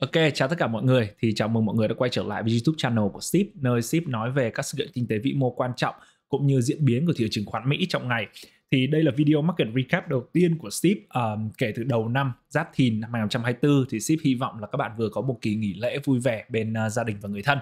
Ok, chào tất cả mọi người. Thì chào mừng mọi người đã quay trở lại với YouTube channel của Sip, nơi Sip nói về các sự kiện kinh tế vĩ mô quan trọng cũng như diễn biến của thị trường chứng khoán Mỹ trong ngày. Thì đây là video market recap đầu tiên của Sip um, kể từ đầu năm Giáp Thìn năm 2024 thì Sip hy vọng là các bạn vừa có một kỳ nghỉ lễ vui vẻ bên uh, gia đình và người thân.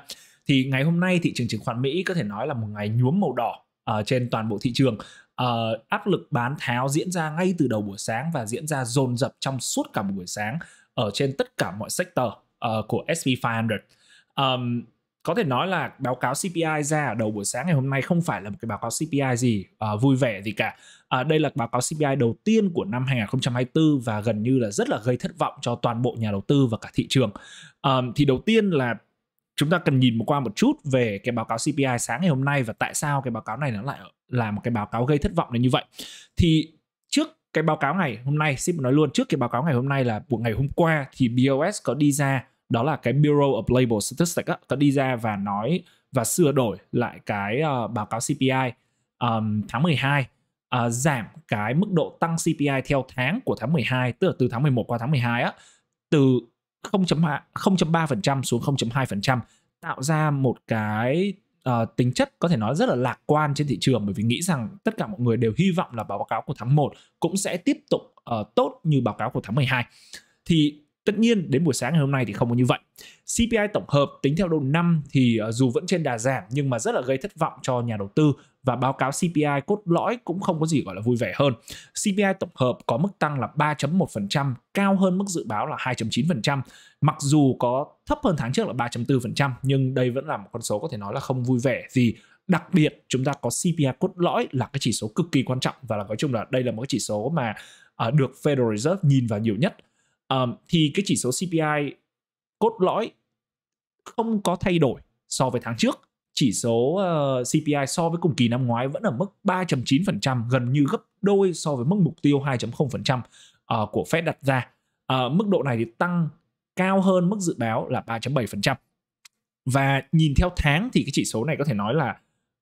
Thì ngày hôm nay thị trường chứng khoán Mỹ có thể nói là một ngày nhuốm màu đỏ uh, trên toàn bộ thị trường uh, áp lực bán tháo diễn ra ngay từ đầu buổi sáng và diễn ra dồn dập trong suốt cả buổi sáng ở trên tất cả mọi sector uh, của S&P 500. Um, có thể nói là báo cáo CPI ra ở đầu buổi sáng ngày hôm nay không phải là một cái báo cáo CPI gì uh, vui vẻ gì cả. Uh, đây là báo cáo CPI đầu tiên của năm 2024 và gần như là rất là gây thất vọng cho toàn bộ nhà đầu tư và cả thị trường. Um, thì đầu tiên là chúng ta cần nhìn qua một chút về cái báo cáo CPI sáng ngày hôm nay và tại sao cái báo cáo này nó lại là một cái báo cáo gây thất vọng đến như vậy. Thì trước cái báo cáo ngày hôm nay ship nói luôn trước cái báo cáo ngày hôm nay là buổi ngày hôm qua thì BOS có đi ra đó là cái Bureau of Labor Statistics á, có đi ra và nói và sửa đổi lại cái uh, báo cáo CPI um, tháng 12 uh, ờ, giảm cái mức độ tăng CPI theo tháng của tháng 12 tức là từ tháng 11 qua tháng 12 á từ 0.3% xuống 0.2% tạo ra một cái uh, tính chất có thể nói rất là lạc quan trên thị trường bởi vì nghĩ rằng tất cả mọi người đều hy vọng là báo cáo của tháng 1 cũng sẽ tiếp tục uh, tốt như báo cáo của tháng 12. Thì Tất nhiên đến buổi sáng ngày hôm nay thì không có như vậy. CPI tổng hợp tính theo đầu năm thì ờ, dù vẫn trên đà giảm nhưng mà rất là gây thất vọng cho nhà đầu tư và báo cáo CPI cốt lõi cũng không có gì gọi là vui vẻ hơn. CPI tổng hợp có mức tăng là 3.1%, cao hơn mức dự báo là 2.9%, mặc dù có thấp hơn tháng trước là 3.4% nhưng đây vẫn là một con số có thể nói là không vui vẻ gì đặc biệt chúng ta có CPI cốt lõi là cái chỉ số cực kỳ quan trọng và là nói chung là đây là một cái chỉ số mà ờ, được Federal Reserve nhìn vào nhiều nhất um, thì cái chỉ số CPI cốt lõi không có thay đổi so với tháng trước chỉ số uh, ờ, CPI so với cùng kỳ năm ngoái vẫn ở mức 3.9% gần như gấp đôi so với mức mục tiêu 2.0% uh, ờ, của Fed đặt ra uh, mức độ này thì tăng cao hơn mức dự báo là 3.7% và nhìn theo tháng thì cái chỉ số này có thể nói là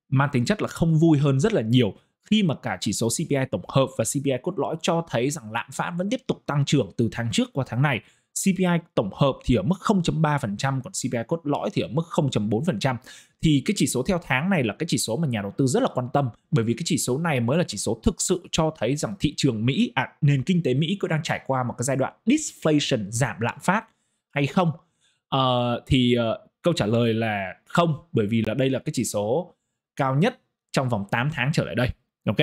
mang tính chất là không vui hơn rất là nhiều khi mà cả chỉ số CPI tổng hợp và CPI cốt lõi cho thấy rằng lạm phát vẫn tiếp tục tăng trưởng từ tháng trước qua tháng này. CPI tổng hợp thì ở mức 0.3% còn CPI cốt lõi thì ở mức 0.4%. Thì cái chỉ số theo tháng này là cái chỉ số mà nhà đầu tư rất là quan tâm bởi vì cái chỉ số này mới là chỉ số thực sự cho thấy rằng thị trường Mỹ à nền kinh tế Mỹ có đang trải qua một cái giai đoạn disinflation giảm lạm phát hay không. À, thì ờ, câu trả lời là không bởi vì là đây là cái chỉ số cao nhất trong vòng 8 tháng trở lại đây ok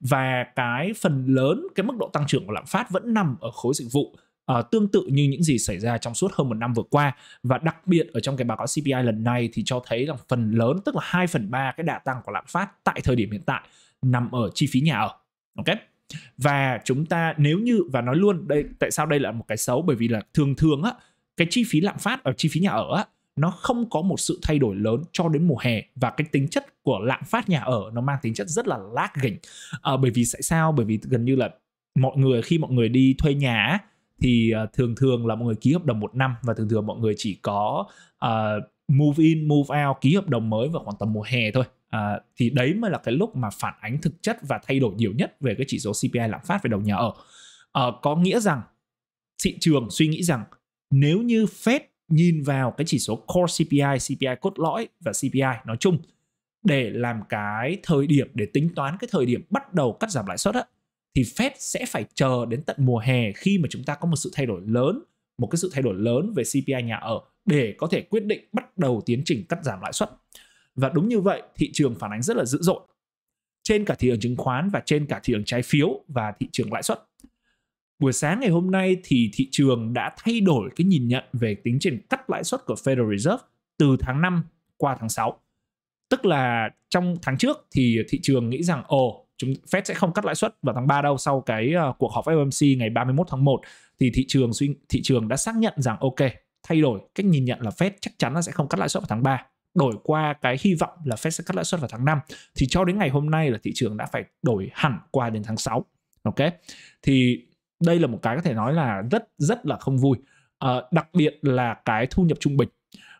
và cái phần lớn cái mức độ tăng trưởng của lạm phát vẫn nằm ở khối dịch vụ uh, tương tự như những gì xảy ra trong suốt hơn một năm vừa qua và đặc biệt ở trong cái báo cáo CPI lần này thì cho thấy rằng phần lớn tức là 2 phần 3 cái đà tăng của lạm phát tại thời điểm hiện tại nằm ở chi phí nhà ở ok và chúng ta nếu như và nói luôn đây tại sao đây là một cái xấu bởi vì là thường thường á cái chi phí lạm phát ở chi phí nhà ở á, nó không có một sự thay đổi lớn cho đến mùa hè và cái tính chất của lạm phát nhà ở nó mang tính chất rất là lác gỉnh à, bởi vì tại sao bởi vì gần như là mọi người khi mọi người đi thuê nhà thì ờ, thường thường là mọi người ký hợp đồng một năm và thường thường mọi người chỉ có uh, move in move out ký hợp đồng mới vào khoảng tầm mùa hè thôi à, thì đấy mới là cái lúc mà phản ánh thực chất và thay đổi nhiều nhất về cái chỉ số CPI lạm phát về đầu nhà ở à, có nghĩa rằng thị trường suy nghĩ rằng nếu như Fed nhìn vào cái chỉ số core CPI, CPI cốt lõi và CPI nói chung để làm cái thời điểm để tính toán cái thời điểm bắt đầu cắt giảm lãi suất á thì Fed sẽ phải chờ đến tận mùa hè khi mà chúng ta có một sự thay đổi lớn, một cái sự thay đổi lớn về CPI nhà ở để có thể quyết định bắt đầu tiến trình cắt giảm lãi suất. Và đúng như vậy, thị trường phản ánh rất là dữ dội trên cả thị trường chứng khoán và trên cả thị trường trái phiếu và thị trường lãi suất buổi sáng ngày hôm nay thì thị trường đã thay đổi cái nhìn nhận về tính trình cắt lãi suất của Federal Reserve từ tháng 5 qua tháng 6. Tức là trong tháng trước thì thị trường nghĩ rằng ồ chúng Fed sẽ không cắt lãi suất vào tháng 3 đâu sau cái uh, cuộc họp FOMC ngày 31 tháng 1 thì thị trường suy thị trường đã xác nhận rằng ok, thay đổi cách nhìn nhận là Fed chắc chắn là sẽ không cắt lãi suất vào tháng 3 đổi qua cái hy vọng là Fed sẽ cắt lãi suất vào tháng 5 thì cho đến ngày hôm nay là thị trường đã phải đổi hẳn qua đến tháng 6. Ok. Thì đây là một cái có thể nói là rất rất là không vui à, đặc biệt là cái thu nhập trung bình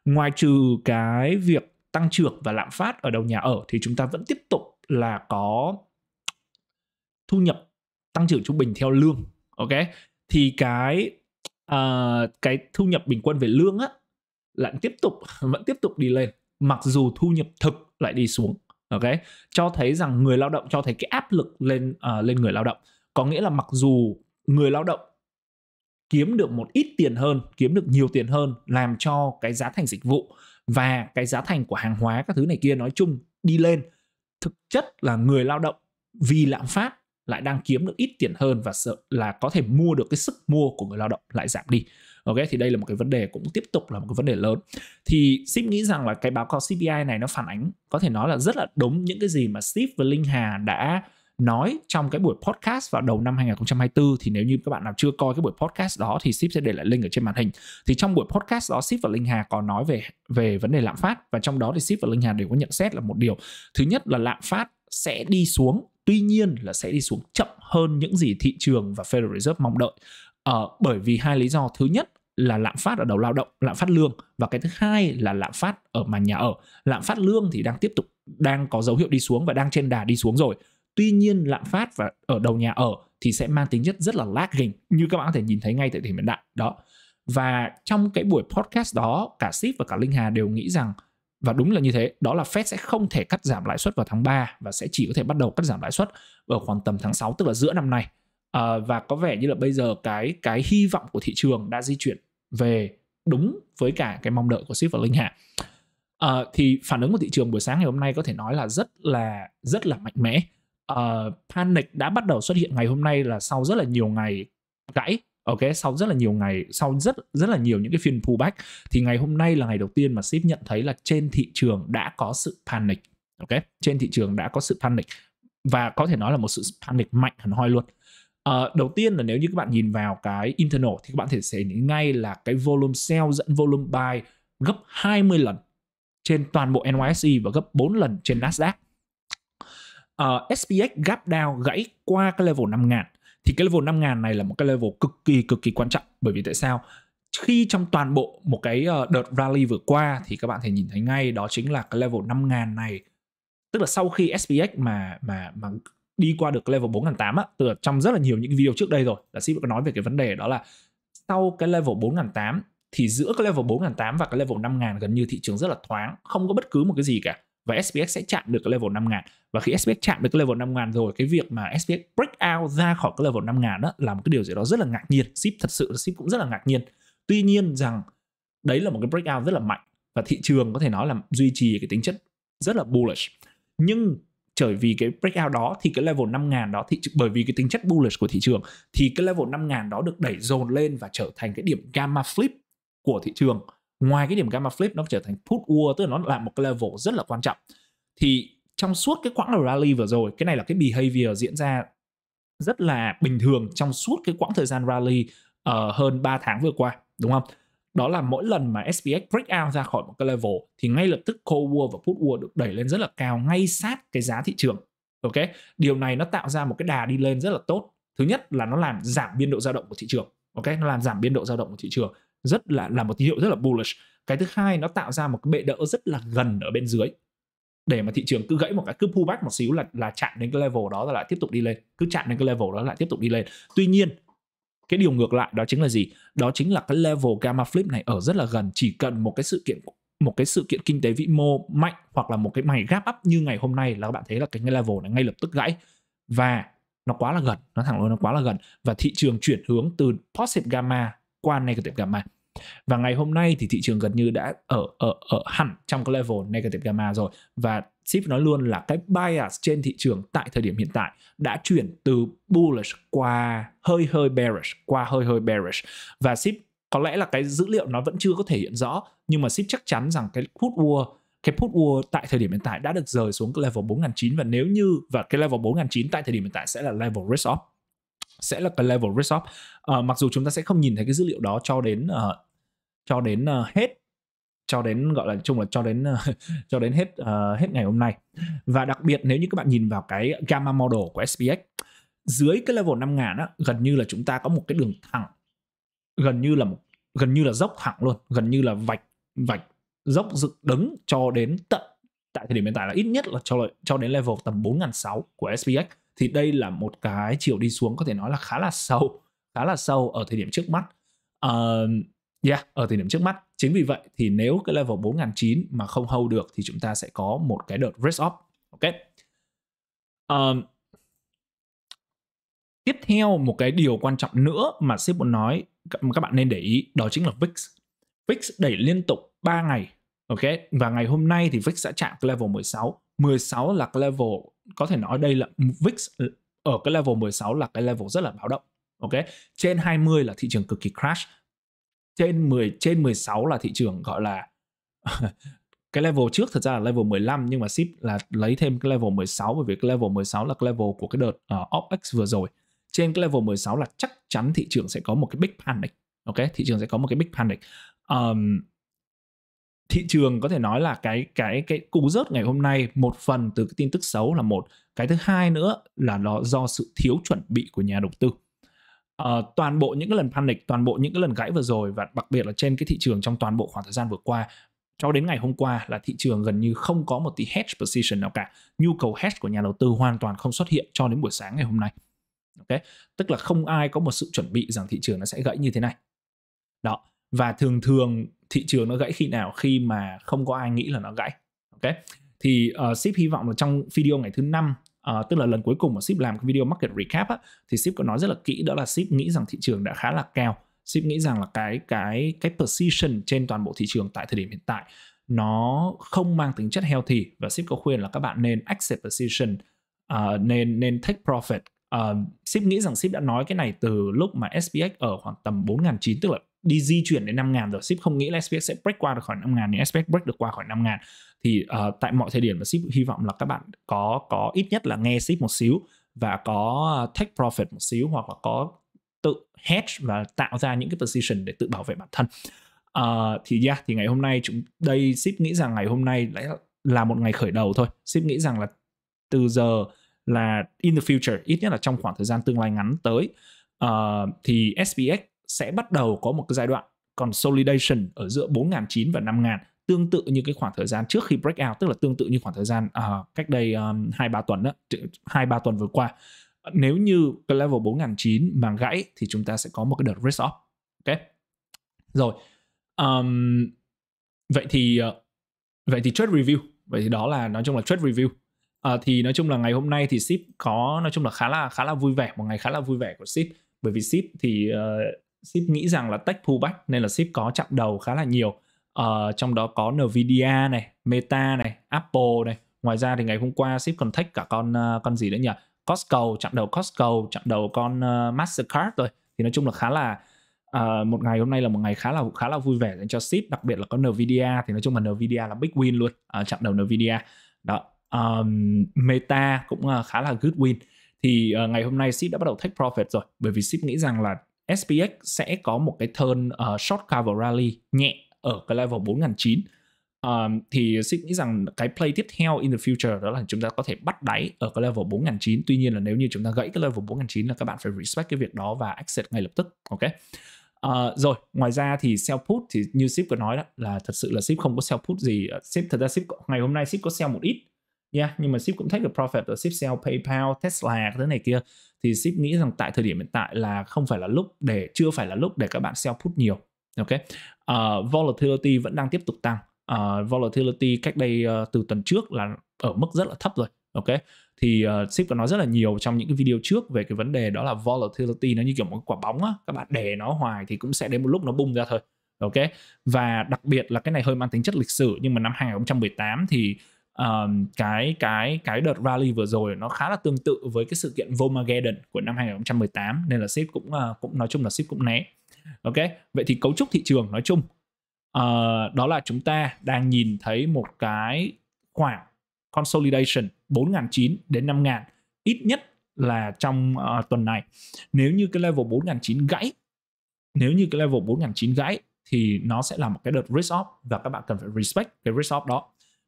ngoài trừ cái việc tăng trưởng và lạm phát ở đầu nhà ở thì chúng ta vẫn tiếp tục là có thu nhập tăng trưởng trung bình theo lương ok thì cái uh, cái thu nhập bình quân về lương á lại tiếp tục vẫn tiếp tục đi lên mặc dù thu nhập thực lại đi xuống ok cho thấy rằng người lao động cho thấy cái áp lực lên uh, lên người lao động có nghĩa là mặc dù người lao động kiếm được một ít tiền hơn, kiếm được nhiều tiền hơn làm cho cái giá thành dịch vụ và cái giá thành của hàng hóa các thứ này kia nói chung đi lên. Thực chất là người lao động vì lạm phát lại đang kiếm được ít tiền hơn và sợ là có thể mua được cái sức mua của người lao động lại giảm đi. Ok thì đây là một cái vấn đề cũng tiếp tục là một cái vấn đề lớn. Thì Sip nghĩ rằng là cái báo cáo CPI này nó phản ánh có thể nói là rất là đúng những cái gì mà Steve và Linh Hà đã nói trong cái buổi podcast vào đầu năm 2024 thì nếu như các bạn nào chưa coi cái buổi podcast đó thì ship sẽ để lại link ở trên màn hình thì trong buổi podcast đó ship và linh hà có nói về về vấn đề lạm phát và trong đó thì ship và linh hà đều có nhận xét là một điều thứ nhất là lạm phát sẽ đi xuống tuy nhiên là sẽ đi xuống chậm hơn những gì thị trường và Federal Reserve mong đợi ờ, bởi vì hai lý do thứ nhất là lạm phát ở đầu lao động lạm phát lương và cái thứ hai là lạm phát ở màn nhà ở lạm phát lương thì đang tiếp tục đang có dấu hiệu đi xuống và đang trên đà đi xuống rồi tuy nhiên lạm phát và ở đầu nhà ở thì sẽ mang tính chất rất là lagging như các bạn có thể nhìn thấy ngay tại thời điểm đại đó và trong cái buổi podcast đó cả ship và cả linh hà đều nghĩ rằng và đúng là như thế đó là Fed sẽ không thể cắt giảm lãi suất vào tháng 3 và sẽ chỉ có thể bắt đầu cắt giảm lãi suất ở khoảng tầm tháng 6 tức là giữa năm nay à, và có vẻ như là bây giờ cái cái hy vọng của thị trường đã di chuyển về đúng với cả cái mong đợi của ship và linh hà à, thì phản ứng của thị trường buổi sáng ngày hôm nay có thể nói là rất là rất là mạnh mẽ uh, panic đã bắt đầu xuất hiện ngày hôm nay là sau rất là nhiều ngày gãy ok sau rất là nhiều ngày sau rất rất là nhiều những cái phiên pullback thì ngày hôm nay là ngày đầu tiên mà ship nhận thấy là trên thị trường đã có sự panic ok trên thị trường đã có sự panic và có thể nói là một sự panic mạnh hẳn hoi luôn Uh, đầu tiên là nếu như các bạn nhìn vào cái internal thì các bạn thể sẽ thấy ngay là cái volume sell dẫn volume buy gấp 20 lần trên toàn bộ NYSE và gấp 4 lần trên Nasdaq uh, ờ, SPX gap down gãy qua cái level 5000 thì cái level 5000 này là một cái level cực kỳ cực kỳ quan trọng bởi vì tại sao? Khi trong toàn bộ một cái ờ, đợt rally vừa qua thì các bạn thể nhìn thấy ngay đó chính là cái level 5000 này tức là sau khi SPX mà mà mà đi qua được cái level 4008 á, từ trong rất là nhiều những video trước đây rồi, là Sip có nói về cái vấn đề đó là sau cái level 4008 thì giữa cái level 4008 và cái level 5000 gần như thị trường rất là thoáng, không có bất cứ một cái gì cả và SPX sẽ chạm được cái level 5000 và khi SPX chạm được cái level 5000 rồi cái việc mà SPX break out ra khỏi cái level 5000 đó là một cái điều gì đó rất là ngạc nhiên ship thật sự ship cũng rất là ngạc nhiên tuy nhiên rằng đấy là một cái break out rất là mạnh và thị trường có thể nói là duy trì cái tính chất rất là bullish nhưng bởi vì cái breakout đó thì cái level 5000 đó thị bởi vì cái tính chất bullish của thị trường thì cái level 5000 đó được đẩy dồn lên và trở thành cái điểm gamma flip của thị trường ngoài cái điểm gamma flip nó trở thành put war tức là nó là một cái level rất là quan trọng thì trong suốt cái quãng là rally vừa rồi cái này là cái behavior diễn ra rất là bình thường trong suốt cái quãng thời gian rally uh, hơn 3 tháng vừa qua đúng không đó là mỗi lần mà SPX break out ra khỏi một cái level thì ngay lập tức call War và Put War được đẩy lên rất là cao ngay sát cái giá thị trường. Ok, điều này nó tạo ra một cái đà đi lên rất là tốt. Thứ nhất là nó làm giảm biên độ dao động của thị trường. Ok, nó làm giảm biên độ dao động của thị trường rất là là một tín hiệu rất là bullish cái thứ hai nó tạo ra một cái bệ đỡ rất là gần ở bên dưới để mà thị trường cứ gãy một cái cứ pullback một xíu là là chạm đến cái level đó là tiếp tục đi lên cứ chạm đến cái level đó lại tiếp tục đi lên tuy nhiên cái điều ngược lại đó chính là gì đó chính là cái level gamma flip này ở rất là gần chỉ cần một cái sự kiện một cái sự kiện kinh tế vĩ mô mạnh hoặc là một cái mày gáp up như ngày hôm nay là các bạn thấy là cái level này ngay lập tức gãy và nó quá là gần nó thẳng luôn nó quá là gần và thị trường chuyển hướng từ positive gamma quan negative gamma và ngày hôm nay thì thị trường gần như đã ở ở ở hẳn trong cái level negative gamma rồi và ship nói luôn là cái bias trên thị trường tại thời điểm hiện tại đã chuyển từ bullish qua hơi hơi bearish qua hơi hơi bearish và ship có lẽ là cái dữ liệu nó vẫn chưa có thể hiện rõ nhưng mà ship chắc chắn rằng cái put war cái put war tại thời điểm hiện tại đã được rời xuống cái level 4009 và nếu như và cái level 4009 tại thời điểm hiện tại sẽ là level risk off sẽ là cái level risk off uh, mặc dù chúng ta sẽ không nhìn thấy cái dữ liệu đó cho đến uh, cho đến uh, hết cho đến gọi là chung là cho đến uh, cho đến hết uh, hết ngày hôm nay và đặc biệt nếu như các bạn nhìn vào cái gamma model của SPX dưới cái level ngàn á gần như là chúng ta có một cái đường thẳng gần như là một gần như là dốc thẳng luôn gần như là vạch vạch dốc dựng đứng cho đến tận tại thời điểm hiện tại là ít nhất là cho cho đến level tầm 4.600 của SPX thì đây là một cái chiều đi xuống có thể nói là khá là sâu khá là sâu ở thời điểm trước mắt uh, yeah, ở thời điểm trước mắt chính vì vậy thì nếu cái level 4009 mà không hold được thì chúng ta sẽ có một cái đợt risk off ok um, tiếp theo một cái điều quan trọng nữa mà sếp muốn nói mà các bạn nên để ý đó chính là VIX VIX đẩy liên tục 3 ngày ok và ngày hôm nay thì VIX sẽ chạm cái level 16 16 là level có thể nói đây là VIX ở cái level 16 là cái level rất là báo động. Ok, trên 20 là thị trường cực kỳ crash. Trên 10 trên 16 là thị trường gọi là cái level trước thật ra là level 15 nhưng mà ship là lấy thêm cái level 16 bởi vì cái level 16 là cái level của cái đợt uh, OPEX vừa rồi. Trên cái level 16 là chắc chắn thị trường sẽ có một cái big panic. Ok, thị trường sẽ có một cái big panic. Um, thị trường có thể nói là cái cái cái cú rớt ngày hôm nay một phần từ cái tin tức xấu là một cái thứ hai nữa là nó do sự thiếu chuẩn bị của nhà đầu tư uh, toàn bộ những cái lần panic toàn bộ những cái lần gãy vừa rồi và đặc biệt là trên cái thị trường trong toàn bộ khoảng thời gian vừa qua cho đến ngày hôm qua là thị trường gần như không có một tí hedge position nào cả nhu cầu hedge của nhà đầu tư hoàn toàn không xuất hiện cho đến buổi sáng ngày hôm nay ok tức là không ai có một sự chuẩn bị rằng thị trường nó sẽ gãy như thế này đó và thường thường thị trường nó gãy khi nào khi mà không có ai nghĩ là nó gãy ok thì uh, ship hy vọng là trong video ngày thứ năm uh, tức là lần cuối cùng mà ship làm cái video market recap á, thì ship có nói rất là kỹ đó là ship nghĩ rằng thị trường đã khá là cao ship nghĩ rằng là cái cái cái position trên toàn bộ thị trường tại thời điểm hiện tại nó không mang tính chất healthy và ship có khuyên là các bạn nên exit position uh, nên nên take profit uh, ship nghĩ rằng ship đã nói cái này từ lúc mà SPX ở khoảng tầm 4.900 tức là đi di chuyển đến 5 ngàn rồi ship không nghĩ là SPX sẽ break qua được khỏi 5 ngàn nhưng SPX break được qua khỏi 5 ngàn thì uh, tại mọi thời điểm mà ship hy vọng là các bạn có có ít nhất là nghe ship một xíu và có ờ, take profit một xíu hoặc là có tự hedge và tạo ra những cái position để tự bảo vệ bản thân uh, thì yeah thì ngày hôm nay chúng đây ship nghĩ rằng ngày hôm nay là một ngày khởi đầu thôi ship nghĩ rằng là từ giờ là in the future ít nhất là trong khoảng thời gian tương lai ngắn tới uh, thì SPX sẽ bắt đầu có một cái giai đoạn consolidation ở giữa 4.900 và 5.000 tương tự như cái khoảng thời gian trước khi breakout tức là tương tự như khoảng thời gian uh, cách đây um, hai um, ba tuần đó hai ba tuần vừa qua nếu như cái level 4.900 mà gãy thì chúng ta sẽ có một cái đợt risk off ok rồi um, vậy thì uh, vậy thì trade review vậy thì đó là nói chung là trade review à, thì nói chung là ngày hôm nay thì ship có nói chung là khá là khá là vui vẻ một ngày khá là vui vẻ của ship bởi vì ship thì uh, ship nghĩ rằng là tech pullback nên là ship có chặn đầu khá là nhiều uh, trong đó có Nvidia này, Meta này, Apple này. Ngoài ra thì ngày hôm qua ship còn thách cả con uh, con gì nữa nhỉ? Costco chặn đầu Costco, chặn đầu con uh, Mastercard rồi. Thì nói chung là khá là uh, một ngày hôm nay là một ngày khá là khá là vui vẻ dành cho ship, đặc biệt là có Nvidia thì nói chung là Nvidia là big win luôn, uh, chặn đầu Nvidia. Đó. Um, Meta cũng uh, khá là good win. Thì uh, ngày hôm nay ship đã bắt đầu take profit rồi bởi vì ship nghĩ rằng là SPX sẽ có một cái turn uh, short cover rally nhẹ ở cái level 4009 um, ờ, thì Sik nghĩ rằng cái play tiếp theo in the future đó là chúng ta có thể bắt đáy ở cái level 4009 tuy nhiên là nếu như chúng ta gãy cái level 4009 là các bạn phải respect cái việc đó và exit ngay lập tức ok Uh, rồi ngoài ra thì sell put thì như ship vừa nói đó là thật sự là ship không có sell put gì ship thật ra ship ngày hôm nay ship có sell một ít yeah, nhưng mà ship cũng take a profit rồi ship sell PayPal, Tesla cái này kia thì ship nghĩ rằng tại thời điểm hiện tại là không phải là lúc để chưa phải là lúc để các bạn sell put nhiều. Ok. Uh, volatility vẫn đang tiếp tục tăng. Uh, volatility cách đây uh, từ tuần trước là ở mức rất là thấp rồi. Ok. Thì uh, ship có nói rất là nhiều trong những cái video trước về cái vấn đề đó là volatility nó như kiểu một quả bóng á, các bạn để nó hoài thì cũng sẽ đến một lúc nó bung ra thôi. Ok. Và đặc biệt là cái này hơi mang tính chất lịch sử nhưng mà năm 2018 thì um, cái cái cái đợt rally vừa rồi nó khá là tương tự với cái sự kiện Volkswagen của năm 2018 nên là ship cũng uh, cũng nói chung là ship cũng né. Ok, vậy thì cấu trúc thị trường nói chung uh, đó là chúng ta đang nhìn thấy một cái khoảng consolidation 4.900 đến 5.000 ít nhất là trong uh, tuần này. Nếu như cái level 4.900 gãy nếu như cái level 4.900 gãy thì nó sẽ là một cái đợt risk off và các bạn cần phải respect cái risk off đó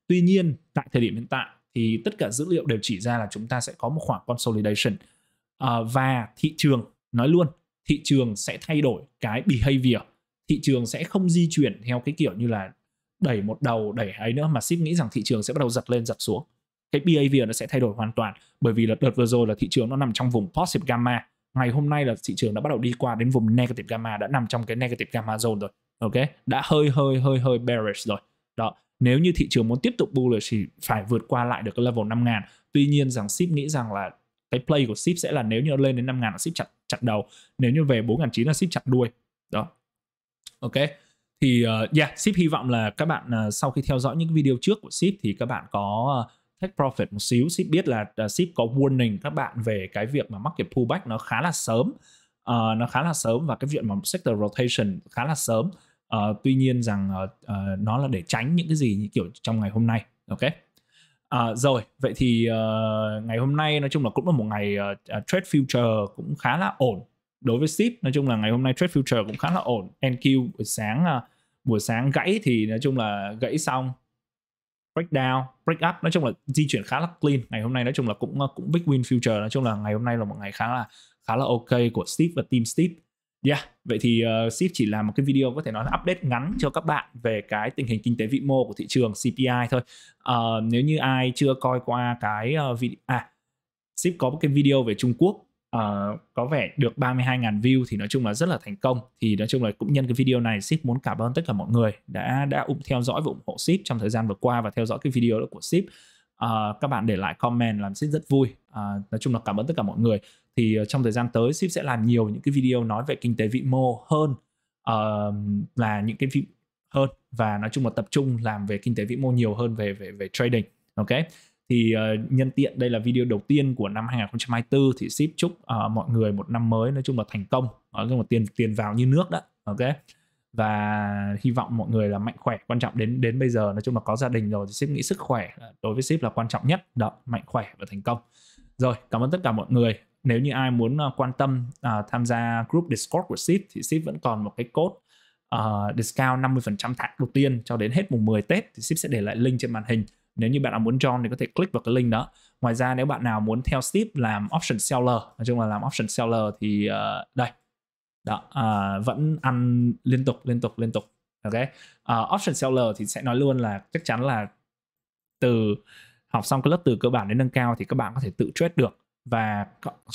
Tuy nhiên, tại thời điểm hiện tại thì tất cả dữ liệu đều chỉ ra là chúng ta sẽ có một khoảng consolidation à, và thị trường nói luôn thị trường sẽ thay đổi cái behavior thị trường sẽ không di chuyển theo cái kiểu như là đẩy một đầu đẩy ấy nữa mà ship nghĩ rằng thị trường sẽ bắt đầu giật lên giật xuống cái behavior nó sẽ thay đổi hoàn toàn bởi vì là đợt vừa rồi là thị trường nó nằm trong vùng positive gamma ngày hôm nay là thị trường đã bắt đầu đi qua đến vùng negative gamma đã nằm trong cái negative gamma zone rồi ok đã hơi hơi hơi hơi bearish rồi đó nếu như thị trường muốn tiếp tục bullish thì phải vượt qua lại được cái level 5000 tuy nhiên rằng ship nghĩ rằng là cái play của ship sẽ là nếu như lên đến 5000 là ship chặt chặt đầu nếu như về 4900 là ship chặt đuôi đó ok thì uh, yeah ship hy vọng là các bạn uh, sau khi theo dõi những video trước của ship thì các bạn có uh, take profit một xíu ship biết là uh, ship có warning các bạn về cái việc mà market pullback nó khá là sớm uh, nó khá là sớm và cái chuyện mà sector rotation khá là sớm uh, tuy nhiên rằng uh, uh, nó là để tránh những cái gì như kiểu trong ngày hôm nay ok À, rồi vậy thì uh, ngày hôm nay nói chung là cũng là một ngày uh, trade future cũng khá là ổn đối với ship nói chung là ngày hôm nay trade future cũng khá là ổn NQ buổi sáng uh, buổi sáng gãy thì nói chung là gãy xong break down break up nói chung là di chuyển khá là clean ngày hôm nay nói chung là cũng cũng big win future nói chung là ngày hôm nay là một ngày khá là khá là ok của Steve và team Steve Yeah, vậy thì uh, Sip chỉ là một cái video có thể nói là update ngắn cho các bạn về cái tình hình kinh tế vĩ mô của thị trường CPI thôi. Uh, nếu như ai chưa coi qua cái uh, ờ, video à Sip có một cái video về Trung Quốc uh, có vẻ được 32.000 view thì nói chung là rất là thành công. Thì nói chung là cũng nhân cái video này Sip muốn cảm ơn tất cả mọi người đã đã ủng um, theo dõi và ủng hộ Sip trong thời gian vừa qua và theo dõi cái video đó của Sip uh, các bạn để lại comment làm ship rất vui uh, nói chung là cảm ơn tất cả mọi người thì uh, trong thời gian tới ship sẽ làm nhiều những cái video nói về kinh tế vĩ mô hơn uh, là những cái vi- hơn và nói chung là tập trung làm về kinh tế vĩ mô nhiều hơn về về về trading ok thì uh, nhân tiện đây là video đầu tiên của năm 2024 thì ship chúc uh, mọi người một năm mới nói chung là thành công nói chung là tiền tiền vào như nước đó ok và hy vọng mọi người là mạnh khỏe quan trọng đến đến bây giờ nói chung là có gia đình rồi thì ship nghĩ sức khỏe đối với ship là quan trọng nhất đó mạnh khỏe và thành công rồi cảm ơn tất cả mọi người nếu như ai muốn ờ, quan tâm uh, tham gia group discord của ship thì ship vẫn còn một cái code uh, discount 50% tháng đầu tiên cho đến hết mùng 10 Tết thì ship sẽ để lại link trên màn hình nếu như bạn nào muốn join thì có thể click vào cái link đó ngoài ra nếu bạn nào muốn theo ship làm option seller nói chung là làm option seller thì uh, đây đó uh, vẫn ăn liên tục liên tục liên tục ok uh, option seller thì sẽ nói luôn là chắc chắn là từ học xong cái lớp từ cơ bản đến nâng cao thì các bạn có thể tự trade được và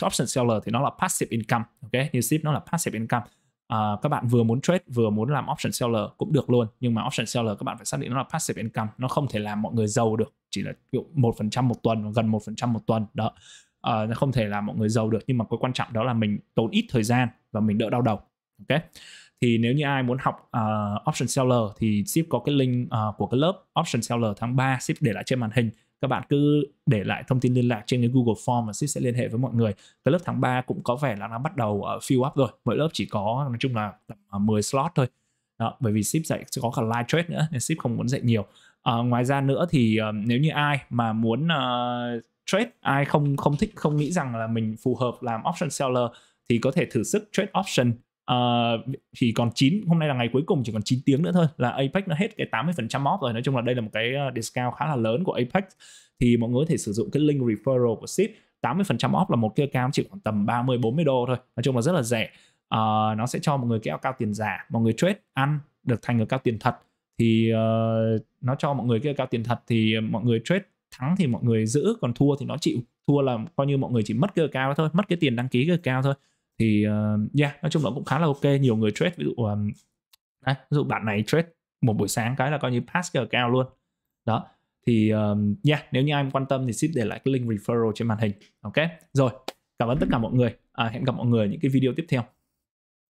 option seller thì nó là passive income ok như ship nó là passive income uh, các bạn vừa muốn trade vừa muốn làm option seller cũng được luôn nhưng mà option seller các bạn phải xác định nó là passive income nó không thể làm mọi người giàu được chỉ là dụ một phần trăm một tuần gần một phần trăm một tuần đó uh, nó không thể làm mọi người giàu được nhưng mà cái quan trọng đó là mình tốn ít thời gian và mình đỡ đau đầu ok thì nếu như ai muốn học uh, option seller thì ship có cái link uh, của cái lớp option seller tháng 3 ship để lại trên màn hình các bạn cứ để lại thông tin liên lạc trên cái Google Form và ship sẽ liên hệ với mọi người cái lớp tháng 3 cũng có vẻ là nó bắt đầu uh, fill up rồi mỗi lớp chỉ có nói chung là tầm 10 ờ, slot thôi đó, bởi vì ship dạy sẽ có cả live trade nữa nên ship không muốn dạy nhiều à, ngoài ra nữa thì uh, nếu như ai mà muốn uh, trade ai không không thích không nghĩ rằng là mình phù hợp làm option seller thì có thể thử sức trade option uh, thì còn 9 hôm nay là ngày cuối cùng chỉ còn 9 tiếng nữa thôi là Apex nó hết cái 80% off rồi nói chung là đây là một cái ờ, discount khá là lớn của Apex thì mọi người có thể sử dụng cái link referral của ship 80% off là một cái account chỉ khoảng tầm 30 40 đô thôi nói chung là rất là rẻ uh, nó sẽ cho mọi người cái cao tiền giả mọi người trade ăn được thành cao tiền thật thì uh, nó cho mọi người cái cao tiền thật thì mọi người trade thắng thì mọi người giữ còn thua thì nó chịu thua là coi như mọi người chỉ mất cái cao thôi mất cái tiền đăng ký cái cao thôi thì uh, yeah nói chung là cũng khá là ok nhiều người trade ví dụ um, đấy, ví dụ bạn này trade một buổi sáng cái là coi như pass giờ cao luôn đó thì um, yeah nếu như anh quan tâm thì ship để lại cái link referral trên màn hình ok rồi cảm ơn tất cả mọi người à, hẹn gặp mọi người những cái video tiếp theo